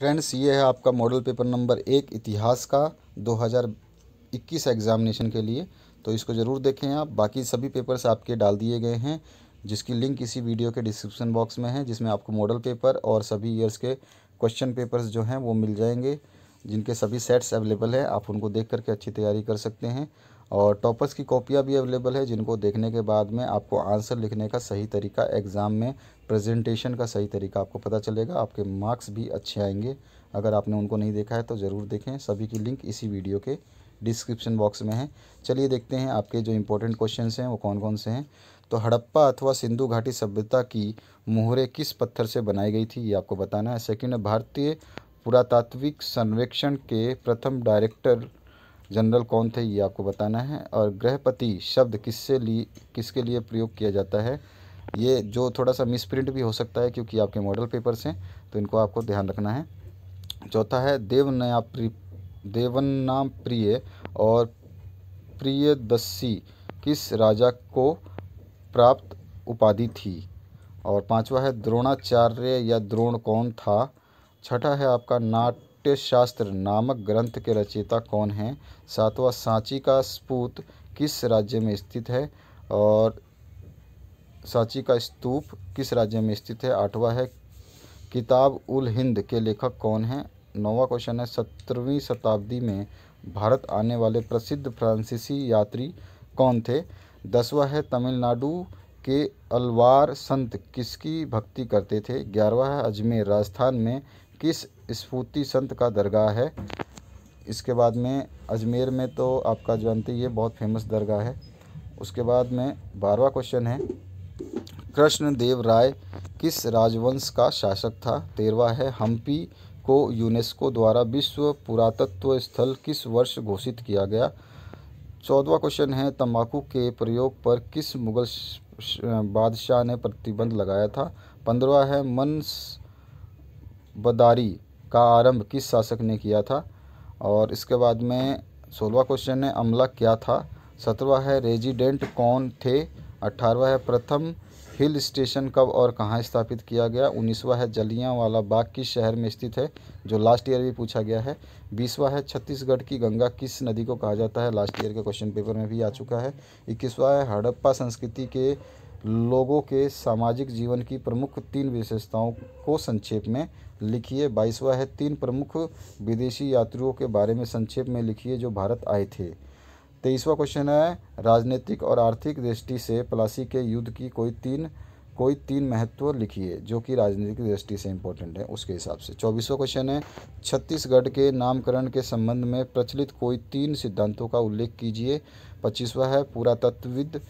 friends ये है आपका मॉडल पेपर नंबर एक इतिहास का 2021 एग्ज़ामिनेशन के लिए तो इसको ज़रूर देखें आप बाकी सभी पेपर्स आपके डाल दिए गए हैं जिसकी लिंक इसी वीडियो के डिस्क्रिप्शन बॉक्स में है जिसमें आपको मॉडल पेपर और सभी ईयर्स के क्वेश्चन पेपर्स जो हैं वो मिल जाएंगे जिनके सभी सेट्स अवेलेबल है आप उनको देख करके अच्छी तैयारी कर सकते हैं और टॉपर्स की कॉपियाँ भी अवेलेबल है जिनको देखने के बाद में आपको आंसर लिखने का सही तरीका एग्ज़ाम में प्रेजेंटेशन का सही तरीका आपको पता चलेगा आपके मार्क्स भी अच्छे आएंगे अगर आपने उनको नहीं देखा है तो ज़रूर देखें सभी की लिंक इसी वीडियो के डिस्क्रिप्शन बॉक्स में है चलिए देखते हैं आपके जो इम्पोर्टेंट क्वेश्चन हैं वो कौन कौन से हैं तो हड़प्पा अथवा सिंधु घाटी सभ्यता की मोहरें किस पत्थर से बनाई गई थी ये आपको बताना है सेकंड भारतीय पुरातात्विक सर्वेक्षण के प्रथम डायरेक्टर जनरल कौन थे ये आपको बताना है और गृहपति शब्द किससे लिए किसके लिए प्रयोग किया जाता है ये जो थोड़ा सा मिसप्रिंट भी हो सकता है क्योंकि आपके मॉडल पेपर्स हैं तो इनको आपको ध्यान रखना है चौथा है देवनया प्रि देवन नाम प्रिय और प्रियदस्सी किस राजा को प्राप्त उपाधि थी और पांचवा है द्रोणाचार्य या द्रोण कौन था छठा है आपका नाट्य शास्त्र नामक ग्रंथ के रचयिता कौन हैं सातवां सांची का स्पूत किस राज्य में स्थित है और सांची का स्तूप किस राज्य में स्थित है आठवां है किताब उल हिंद के लेखक कौन हैं नौवा क्वेश्चन है सत्रहवीं शताब्दी में भारत आने वाले प्रसिद्ध फ्रांसीसी यात्री कौन थे दसवा है तमिलनाडु के अलवार संत किसकी भक्ति करते थे ग्यारहवा है अजमेर राजस्थान में किस स्फूर्ति संत का दरगाह है इसके बाद में अजमेर में तो आपका जानते ही बहुत फेमस दरगाह है उसके बाद में बारवा क्वेश्चन है कृष्णदेव राय किस राजवंश का शासक था तेरवा है हम्पी को यूनेस्को द्वारा विश्व पुरातत्व स्थल किस वर्ष घोषित किया गया चौदवा क्वेश्चन है तंबाकू के प्रयोग पर किस मुगल बादशाह ने प्रतिबंध लगाया था पंद्रवा है मनस बदारी का आरंभ किस शासक ने किया था और इसके बाद में सोलवा क्वेश्चन है अमला क्या था सत्रवा है रेजिडेंट कौन थे अठारवा है प्रथम हिल स्टेशन कब और कहाँ स्थापित किया गया उन्नीसवा है जलियाँ वाला बाग किस शहर में स्थित है जो लास्ट ईयर भी पूछा गया है बीसवा है छत्तीसगढ़ की गंगा किस नदी को कहा जाता है लास्ट ईयर के क्वेश्चन पेपर में भी आ चुका है इक्कीसवा है हड़प्पा संस्कृति के लोगों के सामाजिक जीवन की प्रमुख तीन विशेषताओं को संक्षेप में लिखिए बाईसवा है तीन प्रमुख विदेशी यात्रियों के बारे में संक्षेप में लिखिए जो भारत आए थे तेईसवा क्वेश्चन है राजनीतिक और आर्थिक दृष्टि से प्लासी के युद्ध की कोई तीन कोई तीन महत्व लिखिए जो कि राजनीतिक दृष्टि से इम्पोर्टेंट है उसके हिसाब से चौबीसवा क्वेश्चन है छत्तीसगढ़ के नामकरण के संबंध में प्रचलित कोई तीन सिद्धांतों का उल्लेख कीजिए पच्चीसवा है पुरातत्वविद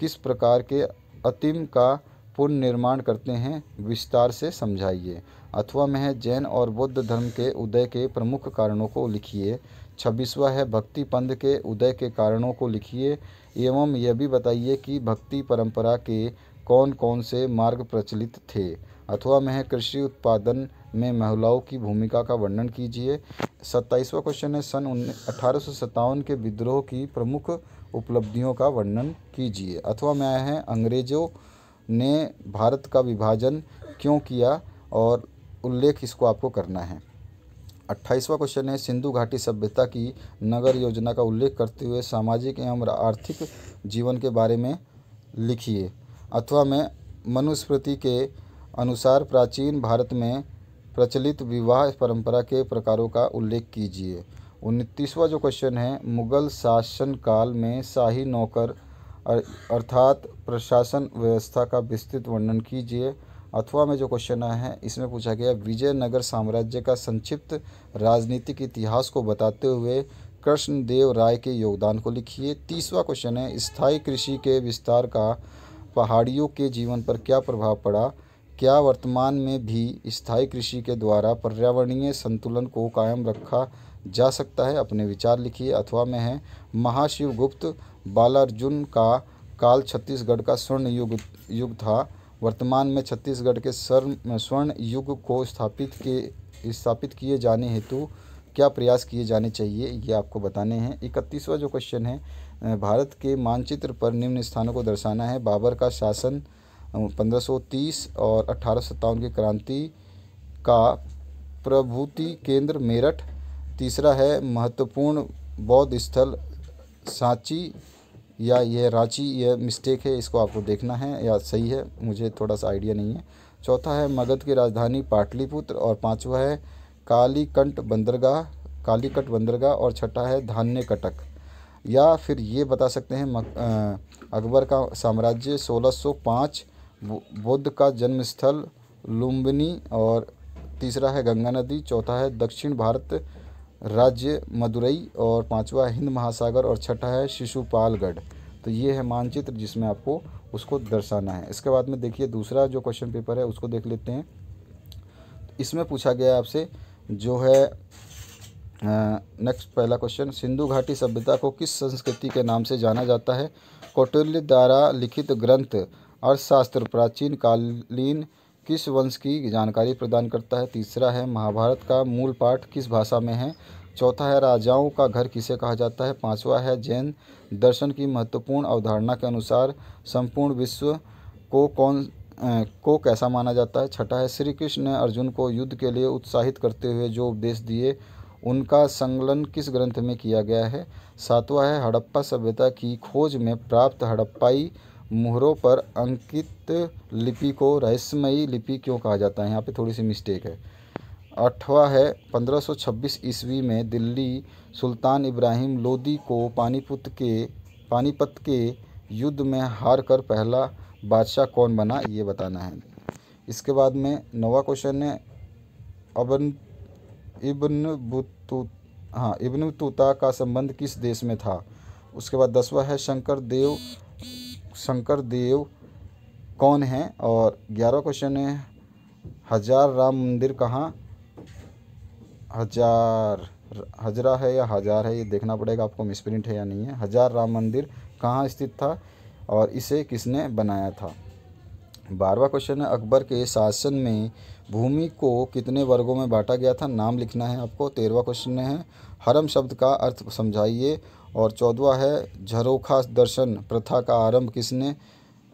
किस प्रकार के अतिम का पुनर्निर्माण करते हैं विस्तार से समझाइए अथवा में है जैन और बौद्ध धर्म के उदय के प्रमुख कारणों को लिखिए छब्बीसवा है भक्ति पंथ के उदय के कारणों को लिखिए एवं यह भी बताइए कि भक्ति परंपरा के कौन कौन से मार्ग प्रचलित थे अथवा में कृषि उत्पादन में महिलाओं की भूमिका का वर्णन कीजिए सत्ताईसवा क्वेश्चन है सन अठारह के विद्रोह की प्रमुख उपलब्धियों का वर्णन कीजिए अथवा में आए हैं अंग्रेज़ों ने भारत का विभाजन क्यों किया और उल्लेख इसको आपको करना है अट्ठाईसवा क्वेश्चन है सिंधु घाटी सभ्यता की नगर योजना का उल्लेख करते हुए सामाजिक एवं आर्थिक जीवन के बारे में लिखिए अथवा में मनुस्मृति के अनुसार प्राचीन भारत में प्रचलित विवाह परंपरा के प्रकारों का उल्लेख कीजिए उनतीसवा जो क्वेश्चन है मुग़ल शासन काल में शाही नौकर अर्थात प्रशासन व्यवस्था का विस्तृत वर्णन कीजिए अथवा में जो क्वेश्चन आया है इसमें पूछा गया विजयनगर साम्राज्य का संक्षिप्त राजनीतिक इतिहास को बताते हुए कृष्णदेव राय के योगदान को लिखिए तीसवा क्वेश्चन है स्थायी कृषि के विस्तार का पहाड़ियों के जीवन पर क्या प्रभाव पड़ा क्या वर्तमान में भी स्थायी कृषि के द्वारा पर्यावरणीय संतुलन को कायम रखा जा सकता है अपने विचार लिखिए अथवा में है महाशिवगुप्त बालार्जुन का काल छत्तीसगढ़ का स्वर्ण युग युग था वर्तमान में छत्तीसगढ़ के स्वर्ण युग को स्थापित के स्थापित किए जाने हेतु क्या प्रयास किए जाने चाहिए ये आपको बताने हैं इकतीसवां जो क्वेश्चन है भारत के मानचित्र पर निम्न स्थानों को दर्शाना है बाबर का शासन 1530 और अठारह की क्रांति का प्रभूति केंद्र मेरठ तीसरा है महत्वपूर्ण बौद्ध स्थल सांची या यह रांची यह मिस्टेक है इसको आपको देखना है या सही है मुझे थोड़ा सा आइडिया नहीं है चौथा है मगध की राजधानी पाटलिपुत्र और पांचवा है कालीकंठ बंदरगाह कालीकट बंदरगाह और छठा है धान्य कटक या फिर ये बता सकते हैं अकबर का साम्राज्य 1605 बुद्ध का जन्मस्थल लुम्बिनी और तीसरा है गंगा नदी चौथा है दक्षिण भारत राज्य मदुरई और पांचवा हिंद महासागर और छठा है शिशुपालगढ़ तो ये है मानचित्र जिसमें आपको उसको दर्शाना है इसके बाद में देखिए दूसरा जो क्वेश्चन पेपर है उसको देख लेते हैं इसमें पूछा गया आपसे जो है नेक्स्ट पहला क्वेश्चन सिंधु घाटी सभ्यता को किस संस्कृति के नाम से जाना जाता है कौटिल्य द्वारा लिखित ग्रंथ अर्थशास्त्र प्राचीन कालीन किस वंश की जानकारी प्रदान करता है तीसरा है महाभारत का मूल पाठ किस भाषा में है चौथा है राजाओं का घर किसे कहा जाता है पांचवा है जैन दर्शन की महत्वपूर्ण अवधारणा के अनुसार संपूर्ण विश्व को कौन को कैसा माना जाता है छठा है श्री कृष्ण ने अर्जुन को युद्ध के लिए उत्साहित करते हुए जो उपदेश दिए उनका संकलन किस ग्रंथ में किया गया है सातवां है हड़प्पा सभ्यता की खोज में प्राप्त हड़प्पाई मुहरों पर अंकित लिपि को रहस्यमयी लिपि क्यों कहा जाता है यहाँ पे थोड़ी सी मिस्टेक है अठवा है 1526 ईस्वी में दिल्ली सुल्तान इब्राहिम लोदी को पानीपत के पानीपत के युद्ध में हार कर पहला बादशाह कौन बना ये बताना है इसके बाद में नवा क्वेश्चन है अबन इब्न बुतू हाँ इब्न तूता का संबंध किस देश में था उसके बाद दसवा है शंकर देव शंकर देव कौन हैं और ग्यारह क्वेश्चन है हजार राम मंदिर कहाँ हजार हजरा है या हजार है ये देखना पड़ेगा आपको मिसप्रिंट है या नहीं है हजार राम मंदिर कहाँ स्थित था और इसे किसने बनाया था बारहवा क्वेश्चन है अकबर के शासन में भूमि को कितने वर्गों में बांटा गया था नाम लिखना है आपको तेरहवा क्वेश्चन है हरम शब्द का अर्थ समझाइए और चौदवा है झरोखा दर्शन प्रथा का आरंभ किसने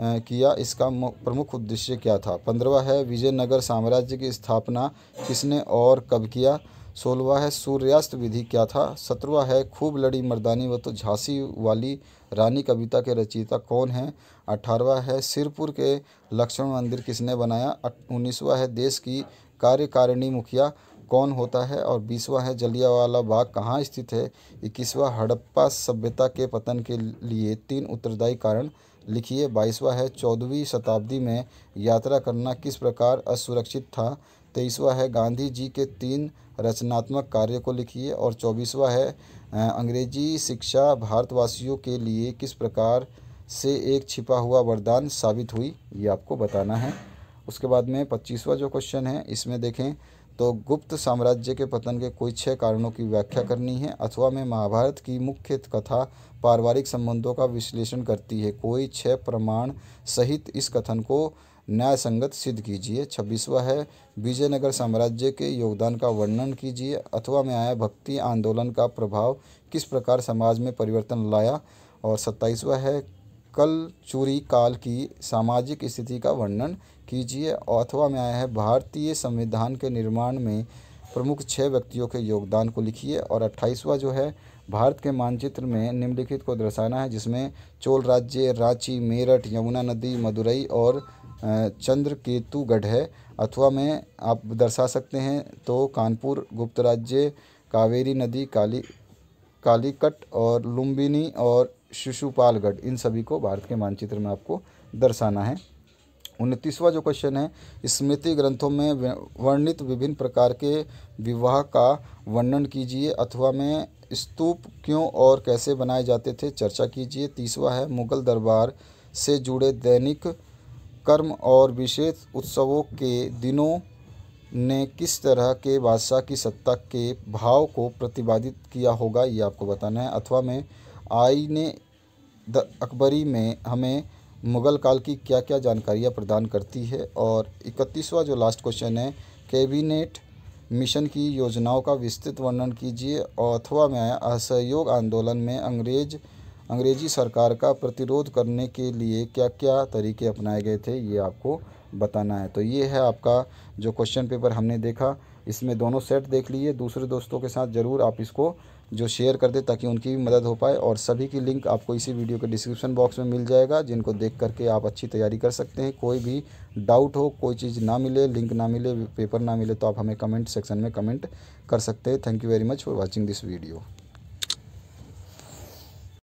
किया इसका प्रमुख उद्देश्य क्या था पंद्रवा है विजयनगर साम्राज्य की स्थापना किसने और कब किया सोलवा है सूर्यास्त विधि क्या था सत्रवा है खूब लड़ी मर्दानी व तो झांसी वाली रानी कविता के रचयिता कौन है अठारवा है सिरपुर के लक्ष्मण मंदिर किसने बनाया उन्नीसवा है देश की कार्यकारिणी मुखिया कौन होता है और बीसवा है जलियावाला बाग कहाँ स्थित है इक्कीसवा हड़प्पा सभ्यता के पतन के लिए तीन उत्तरदायी कारण लिखिए बाईसवा है चौदहवीं शताब्दी में यात्रा करना किस प्रकार असुरक्षित था तेईसवा है गांधी जी के तीन रचनात्मक कार्य को लिखिए और चौबीसवा है अंग्रेजी शिक्षा भारतवासियों के लिए किस प्रकार से एक छिपा हुआ वरदान साबित हुई ये आपको बताना है उसके बाद में पच्चीसवा जो क्वेश्चन है इसमें देखें तो गुप्त साम्राज्य के पतन के कोई छः कारणों की व्याख्या करनी है अथवा में महाभारत की मुख्य कथा पारिवारिक संबंधों का विश्लेषण करती है कोई छह प्रमाण सहित इस कथन को न्यायसंगत सिद्ध कीजिए छब्बीसवा है विजयनगर साम्राज्य के योगदान का वर्णन कीजिए अथवा में आया भक्ति आंदोलन का प्रभाव किस प्रकार समाज में परिवर्तन लाया और सत्ताईसवा है कल चूरी काल की सामाजिक स्थिति का वर्णन कीजिए अथवा में आया है भारतीय संविधान के निर्माण में प्रमुख छः व्यक्तियों के योगदान को लिखिए और अट्ठाईसवा जो है भारत के मानचित्र में निम्नलिखित को दर्शाना है जिसमें चोल राज्य रांची मेरठ यमुना नदी मदुरई और चंद्रकेतुगढ़ है अथवा में आप दर्शा सकते हैं तो कानपुर गुप्त राज्य कावेरी नदी काली कालीकट और लुम्बिनी और शिशुपालगढ़ इन सभी को भारत के मानचित्र में आपको दर्शाना है उनतीसवा जो क्वेश्चन है स्मृति ग्रंथों में वर्णित विभिन्न प्रकार के विवाह का वर्णन कीजिए अथवा में स्तूप क्यों और कैसे बनाए जाते थे चर्चा कीजिए तीसवा है मुगल दरबार से जुड़े दैनिक कर्म और विशेष उत्सवों के दिनों ने किस तरह के बादशाह की सत्ता के भाव को प्रतिपादित किया होगा ये आपको बताना है अथवा में आईने द अकबरी में हमें मुग़ल काल की क्या क्या जानकारियाँ प्रदान करती है और इकतीसवा जो लास्ट क्वेश्चन है कैबिनेट मिशन की योजनाओं का विस्तृत वर्णन कीजिए अथवा मैं असहयोग आंदोलन में अंग्रेज अंग्रेजी सरकार का प्रतिरोध करने के लिए क्या क्या तरीके अपनाए गए थे ये आपको बताना है तो ये है आपका जो क्वेश्चन पेपर हमने देखा इसमें दोनों सेट देख लिए दूसरे दोस्तों के साथ ज़रूर आप इसको जो शेयर कर दे ताकि उनकी भी मदद हो पाए और सभी की लिंक आपको इसी वीडियो के डिस्क्रिप्शन बॉक्स में मिल जाएगा जिनको देख करके आप अच्छी तैयारी कर सकते हैं कोई भी डाउट हो कोई चीज़ ना मिले लिंक ना मिले पेपर ना मिले तो आप हमें कमेंट सेक्शन में कमेंट कर सकते हैं thank you very much for watching this video